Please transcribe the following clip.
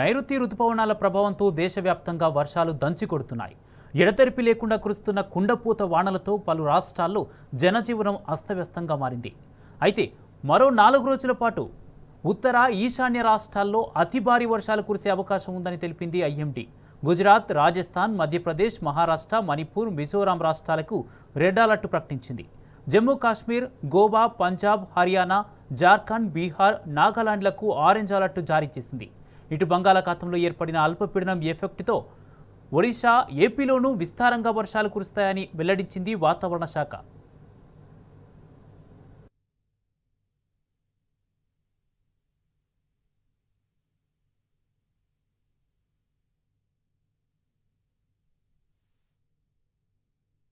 నైరుతి రుతుపవనాల ప్రభావంతో దేశవ్యాప్తంగా వర్షాలు దంచి కొడుతున్నాయి ఎడతెరిపి లేకుండా కురుస్తున్న కుండపూత వానలతో పలు రాష్ట్రాల్లో జనజీవనం అస్తవ్యస్తంగా మారింది అయితే మరో నాలుగు రోజుల పాటు ఉత్తర ఈశాన్య రాష్ట్రాల్లో అతి భారీ వర్షాలు కురిసే అవకాశం ఉందని తెలిపింది ఐఎండీ గుజరాత్ రాజస్థాన్ మధ్యప్రదేశ్ మహారాష్ట్ర మణిపూర్ మిజోరాం రాష్ట్రాలకు రెడ్ అలర్ట్ ప్రకటించింది జమ్మూ కాశ్మీర్ గోవా పంజాబ్ హర్యానా జార్ఖండ్ బీహార్ నాగాలాండ్లకు ఆరెంజ్ అలర్ట్ జారీ చేసింది ఇటు బంగాళాఖాతంలో ఏర్పడిన అల్పపీడనం ఎఫెక్ట్తో ఒడిశా ఏపీలోనూ విస్తారంగా వర్షాలు కురుస్తాయని వెల్లడించింది వాతావరణ శాఖ